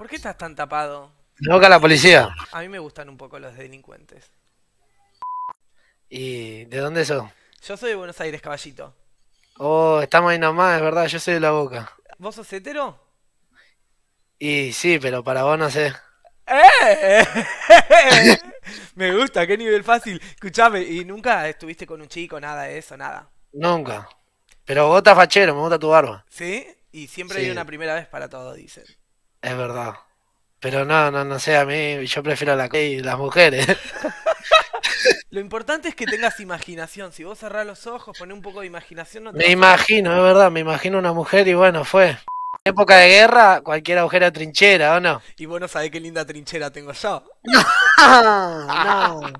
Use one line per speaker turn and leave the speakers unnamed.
¿Por qué estás tan tapado? Loca la policía. A mí me gustan un poco los delincuentes.
¿Y de dónde sos?
Yo soy de Buenos Aires, caballito.
Oh, estamos ahí nomás, es verdad, yo soy de la boca.
¿Vos sos hetero?
Y sí, pero para vos no sé.
¡Eh!
me gusta, qué nivel
fácil. Escuchame, ¿y nunca estuviste con un chico, nada de eso, nada?
Nunca. Pero vos estás fachero, me gusta tu barba.
¿Sí? Y siempre hay una primera vez para todo, dicen.
Es verdad. Pero no, no, no sé, a mí yo prefiero la y las mujeres.
Lo importante es que tengas imaginación. Si vos cerrás los ojos, ponés un poco de imaginación. No te me imagino,
es verdad, me imagino una mujer y bueno, fue. En época de guerra, cualquier agujera trinchera, ¿o no?
Y vos no sabés qué linda trinchera tengo yo. no.